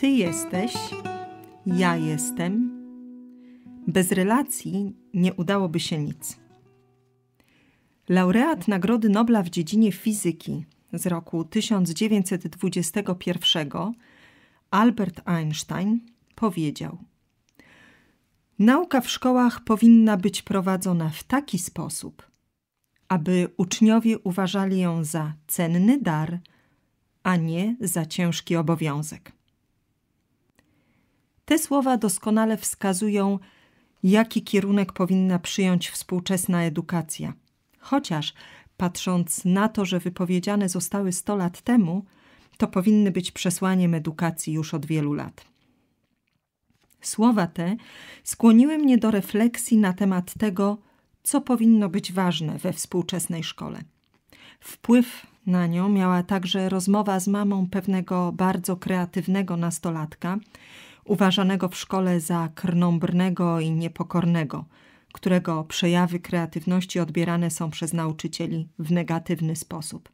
Ty jesteś, ja jestem. Bez relacji nie udałoby się nic. Laureat Nagrody Nobla w dziedzinie fizyki z roku 1921 Albert Einstein powiedział: Nauka w szkołach powinna być prowadzona w taki sposób, aby uczniowie uważali ją za cenny dar, a nie za ciężki obowiązek. Te słowa doskonale wskazują, jaki kierunek powinna przyjąć współczesna edukacja. Chociaż patrząc na to, że wypowiedziane zostały 100 lat temu, to powinny być przesłaniem edukacji już od wielu lat. Słowa te skłoniły mnie do refleksji na temat tego, co powinno być ważne we współczesnej szkole. Wpływ na nią miała także rozmowa z mamą pewnego bardzo kreatywnego nastolatka, uważanego w szkole za krnąbrnego i niepokornego, którego przejawy kreatywności odbierane są przez nauczycieli w negatywny sposób.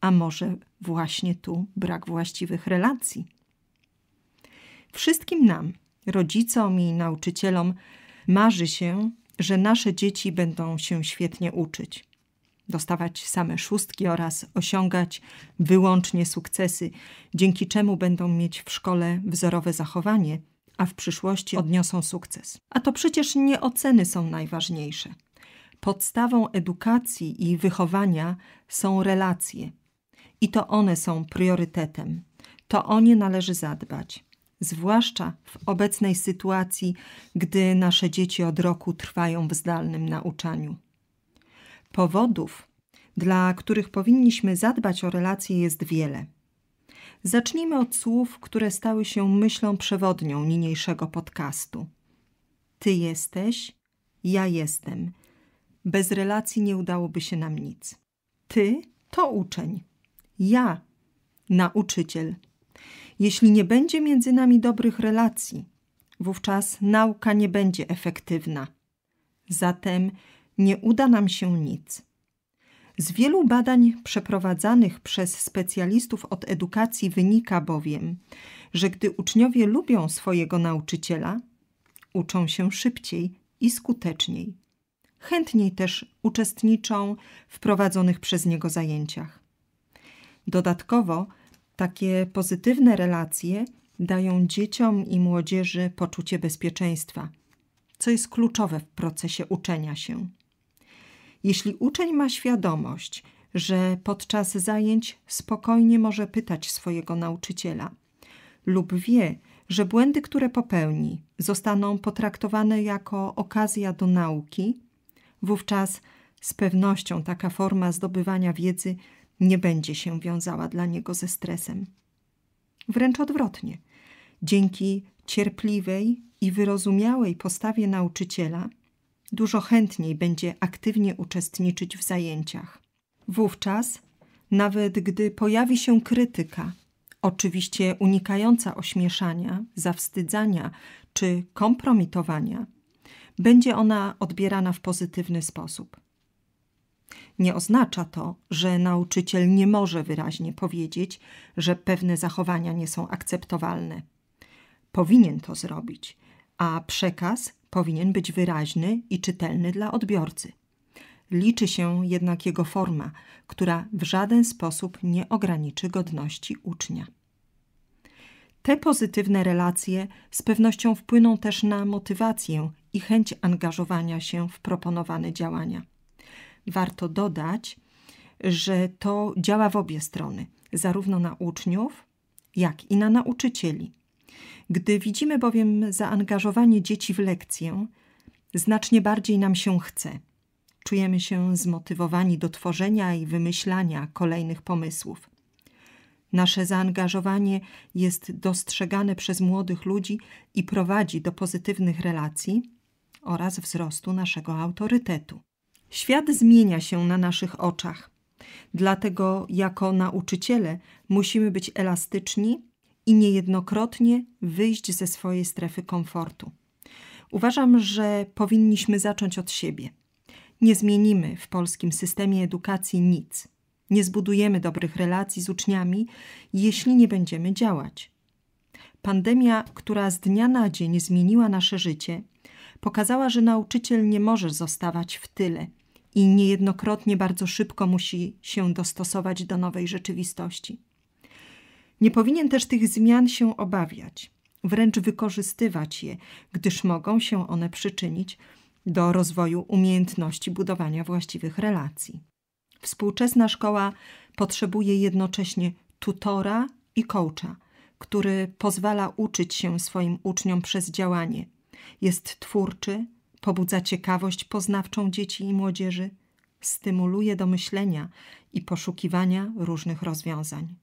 A może właśnie tu brak właściwych relacji? Wszystkim nam, rodzicom i nauczycielom, marzy się, że nasze dzieci będą się świetnie uczyć dostawać same szóstki oraz osiągać wyłącznie sukcesy, dzięki czemu będą mieć w szkole wzorowe zachowanie, a w przyszłości odniosą sukces. A to przecież nie oceny są najważniejsze. Podstawą edukacji i wychowania są relacje. I to one są priorytetem. To o nie należy zadbać. Zwłaszcza w obecnej sytuacji, gdy nasze dzieci od roku trwają w zdalnym nauczaniu. Powodów, dla których powinniśmy zadbać o relacje, jest wiele. Zacznijmy od słów, które stały się myślą przewodnią niniejszego podcastu. Ty jesteś, ja jestem. Bez relacji nie udałoby się nam nic. Ty to uczeń, ja nauczyciel. Jeśli nie będzie między nami dobrych relacji, wówczas nauka nie będzie efektywna. Zatem nie uda nam się nic. Z wielu badań przeprowadzanych przez specjalistów od edukacji wynika bowiem, że gdy uczniowie lubią swojego nauczyciela, uczą się szybciej i skuteczniej. Chętniej też uczestniczą w prowadzonych przez niego zajęciach. Dodatkowo takie pozytywne relacje dają dzieciom i młodzieży poczucie bezpieczeństwa, co jest kluczowe w procesie uczenia się. Jeśli uczeń ma świadomość, że podczas zajęć spokojnie może pytać swojego nauczyciela lub wie, że błędy, które popełni, zostaną potraktowane jako okazja do nauki, wówczas z pewnością taka forma zdobywania wiedzy nie będzie się wiązała dla niego ze stresem. Wręcz odwrotnie, dzięki cierpliwej i wyrozumiałej postawie nauczyciela, dużo chętniej będzie aktywnie uczestniczyć w zajęciach. Wówczas, nawet gdy pojawi się krytyka, oczywiście unikająca ośmieszania, zawstydzania czy kompromitowania, będzie ona odbierana w pozytywny sposób. Nie oznacza to, że nauczyciel nie może wyraźnie powiedzieć, że pewne zachowania nie są akceptowalne. Powinien to zrobić, a przekaz powinien być wyraźny i czytelny dla odbiorcy. Liczy się jednak jego forma, która w żaden sposób nie ograniczy godności ucznia. Te pozytywne relacje z pewnością wpłyną też na motywację i chęć angażowania się w proponowane działania. Warto dodać, że to działa w obie strony, zarówno na uczniów, jak i na nauczycieli. Gdy widzimy bowiem zaangażowanie dzieci w lekcję, znacznie bardziej nam się chce. Czujemy się zmotywowani do tworzenia i wymyślania kolejnych pomysłów. Nasze zaangażowanie jest dostrzegane przez młodych ludzi i prowadzi do pozytywnych relacji oraz wzrostu naszego autorytetu. Świat zmienia się na naszych oczach. Dlatego, jako nauczyciele, musimy być elastyczni i niejednokrotnie wyjść ze swojej strefy komfortu. Uważam, że powinniśmy zacząć od siebie. Nie zmienimy w polskim systemie edukacji nic. Nie zbudujemy dobrych relacji z uczniami, jeśli nie będziemy działać. Pandemia, która z dnia na dzień zmieniła nasze życie, pokazała, że nauczyciel nie może zostawać w tyle i niejednokrotnie bardzo szybko musi się dostosować do nowej rzeczywistości. Nie powinien też tych zmian się obawiać, wręcz wykorzystywać je, gdyż mogą się one przyczynić do rozwoju umiejętności budowania właściwych relacji. Współczesna szkoła potrzebuje jednocześnie tutora i coacha, który pozwala uczyć się swoim uczniom przez działanie. Jest twórczy, pobudza ciekawość poznawczą dzieci i młodzieży, stymuluje do myślenia i poszukiwania różnych rozwiązań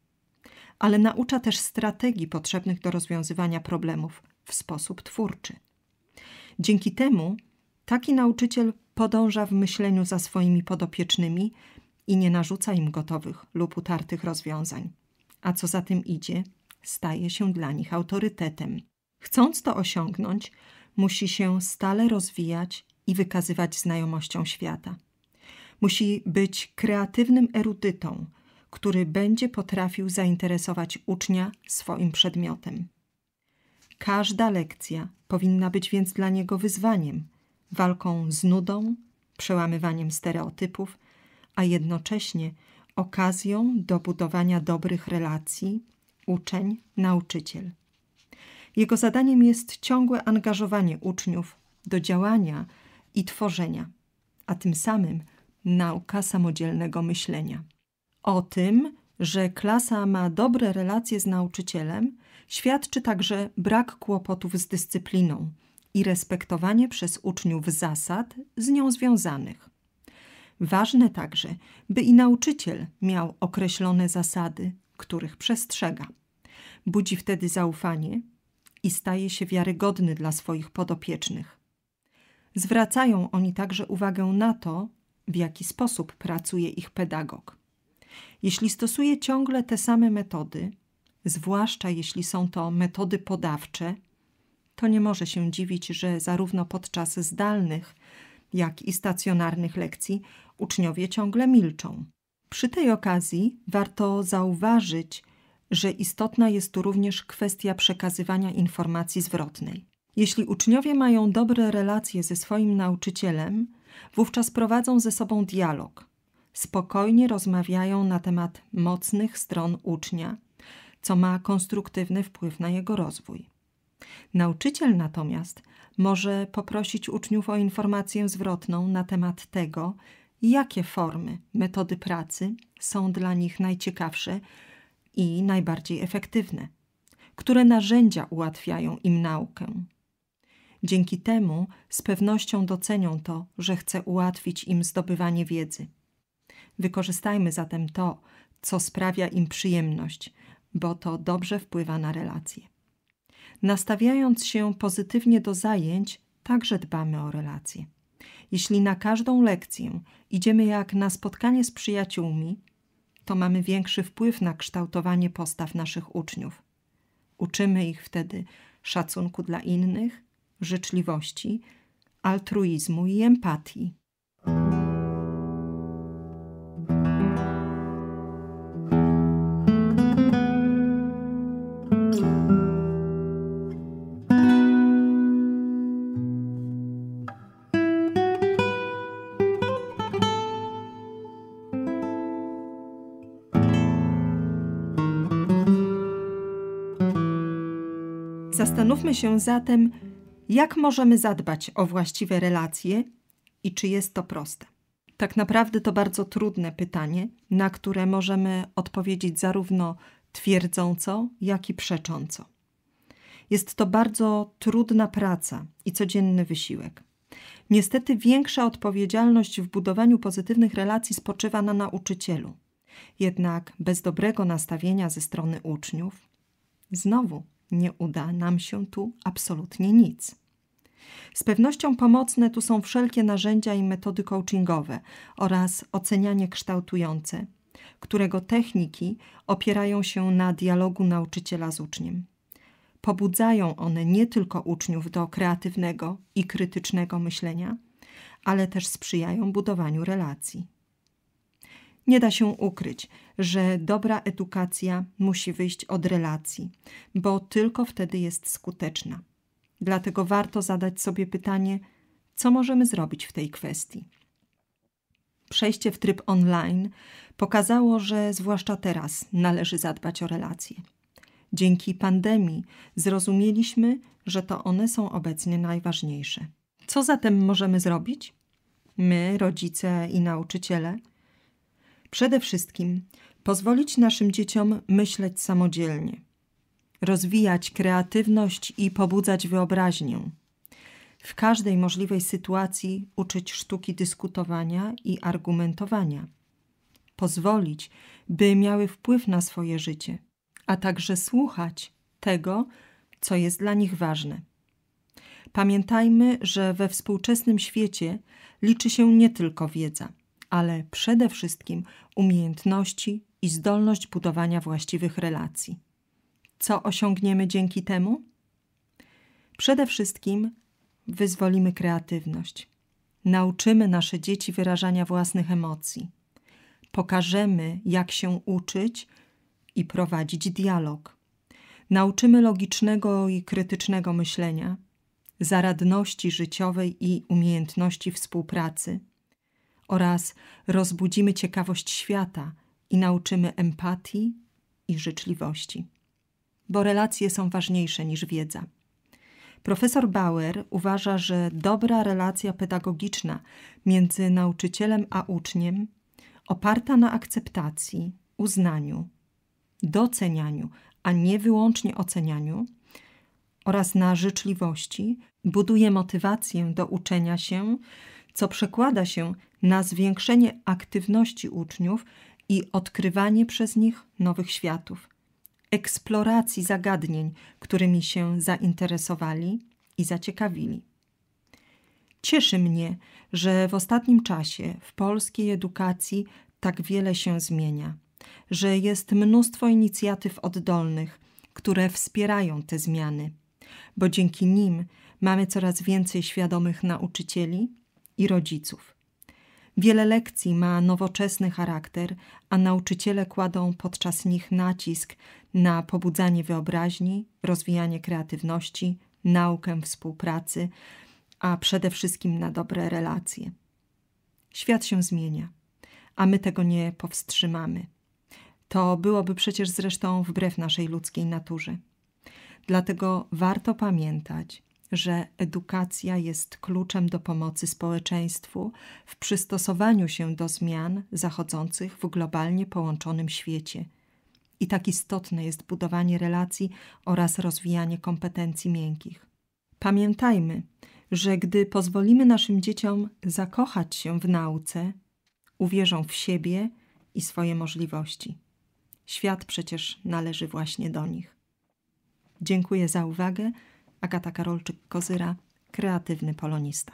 ale naucza też strategii potrzebnych do rozwiązywania problemów w sposób twórczy. Dzięki temu taki nauczyciel podąża w myśleniu za swoimi podopiecznymi i nie narzuca im gotowych lub utartych rozwiązań. A co za tym idzie, staje się dla nich autorytetem. Chcąc to osiągnąć, musi się stale rozwijać i wykazywać znajomością świata. Musi być kreatywnym erudytą, który będzie potrafił zainteresować ucznia swoim przedmiotem. Każda lekcja powinna być więc dla niego wyzwaniem, walką z nudą, przełamywaniem stereotypów, a jednocześnie okazją do budowania dobrych relacji uczeń-nauczyciel. Jego zadaniem jest ciągłe angażowanie uczniów do działania i tworzenia, a tym samym nauka samodzielnego myślenia. O tym, że klasa ma dobre relacje z nauczycielem, świadczy także brak kłopotów z dyscypliną i respektowanie przez uczniów zasad z nią związanych. Ważne także, by i nauczyciel miał określone zasady, których przestrzega. Budzi wtedy zaufanie i staje się wiarygodny dla swoich podopiecznych. Zwracają oni także uwagę na to, w jaki sposób pracuje ich pedagog. Jeśli stosuje ciągle te same metody, zwłaszcza jeśli są to metody podawcze, to nie może się dziwić, że zarówno podczas zdalnych, jak i stacjonarnych lekcji uczniowie ciągle milczą. Przy tej okazji warto zauważyć, że istotna jest tu również kwestia przekazywania informacji zwrotnej. Jeśli uczniowie mają dobre relacje ze swoim nauczycielem, wówczas prowadzą ze sobą dialog, spokojnie rozmawiają na temat mocnych stron ucznia, co ma konstruktywny wpływ na jego rozwój. Nauczyciel natomiast może poprosić uczniów o informację zwrotną na temat tego, jakie formy, metody pracy są dla nich najciekawsze i najbardziej efektywne, które narzędzia ułatwiają im naukę. Dzięki temu z pewnością docenią to, że chce ułatwić im zdobywanie wiedzy. Wykorzystajmy zatem to, co sprawia im przyjemność, bo to dobrze wpływa na relacje. Nastawiając się pozytywnie do zajęć, także dbamy o relacje. Jeśli na każdą lekcję idziemy jak na spotkanie z przyjaciółmi, to mamy większy wpływ na kształtowanie postaw naszych uczniów. Uczymy ich wtedy szacunku dla innych, życzliwości, altruizmu i empatii. Zastanówmy się zatem, jak możemy zadbać o właściwe relacje i czy jest to proste. Tak naprawdę to bardzo trudne pytanie, na które możemy odpowiedzieć zarówno twierdząco, jak i przecząco. Jest to bardzo trudna praca i codzienny wysiłek. Niestety większa odpowiedzialność w budowaniu pozytywnych relacji spoczywa na nauczycielu. Jednak bez dobrego nastawienia ze strony uczniów, znowu nie uda nam się tu absolutnie nic. Z pewnością pomocne tu są wszelkie narzędzia i metody coachingowe oraz ocenianie kształtujące, którego techniki opierają się na dialogu nauczyciela z uczniem. Pobudzają one nie tylko uczniów do kreatywnego i krytycznego myślenia, ale też sprzyjają budowaniu relacji. Nie da się ukryć, że dobra edukacja musi wyjść od relacji, bo tylko wtedy jest skuteczna. Dlatego warto zadać sobie pytanie, co możemy zrobić w tej kwestii. Przejście w tryb online pokazało, że zwłaszcza teraz należy zadbać o relacje. Dzięki pandemii zrozumieliśmy, że to one są obecnie najważniejsze. Co zatem możemy zrobić? My, rodzice i nauczyciele, Przede wszystkim pozwolić naszym dzieciom myśleć samodzielnie, rozwijać kreatywność i pobudzać wyobraźnię. W każdej możliwej sytuacji uczyć sztuki dyskutowania i argumentowania. Pozwolić, by miały wpływ na swoje życie, a także słuchać tego, co jest dla nich ważne. Pamiętajmy, że we współczesnym świecie liczy się nie tylko wiedza ale przede wszystkim umiejętności i zdolność budowania właściwych relacji. Co osiągniemy dzięki temu? Przede wszystkim wyzwolimy kreatywność. Nauczymy nasze dzieci wyrażania własnych emocji. Pokażemy, jak się uczyć i prowadzić dialog. Nauczymy logicznego i krytycznego myślenia, zaradności życiowej i umiejętności współpracy oraz rozbudzimy ciekawość świata i nauczymy empatii i życzliwości. Bo relacje są ważniejsze niż wiedza. Profesor Bauer uważa, że dobra relacja pedagogiczna między nauczycielem a uczniem, oparta na akceptacji, uznaniu, docenianiu, a nie wyłącznie ocenianiu, oraz na życzliwości, buduje motywację do uczenia się co przekłada się na zwiększenie aktywności uczniów i odkrywanie przez nich nowych światów, eksploracji zagadnień, którymi się zainteresowali i zaciekawili. Cieszy mnie, że w ostatnim czasie w polskiej edukacji tak wiele się zmienia, że jest mnóstwo inicjatyw oddolnych, które wspierają te zmiany, bo dzięki nim mamy coraz więcej świadomych nauczycieli, i rodziców. Wiele lekcji ma nowoczesny charakter, a nauczyciele kładą podczas nich nacisk na pobudzanie wyobraźni, rozwijanie kreatywności, naukę współpracy, a przede wszystkim na dobre relacje. Świat się zmienia, a my tego nie powstrzymamy. To byłoby przecież zresztą wbrew naszej ludzkiej naturze. Dlatego warto pamiętać, że edukacja jest kluczem do pomocy społeczeństwu w przystosowaniu się do zmian zachodzących w globalnie połączonym świecie. I tak istotne jest budowanie relacji oraz rozwijanie kompetencji miękkich. Pamiętajmy, że gdy pozwolimy naszym dzieciom zakochać się w nauce, uwierzą w siebie i swoje możliwości. Świat przecież należy właśnie do nich. Dziękuję za uwagę. Agata Karolczyk-Kozyra, kreatywny polonista.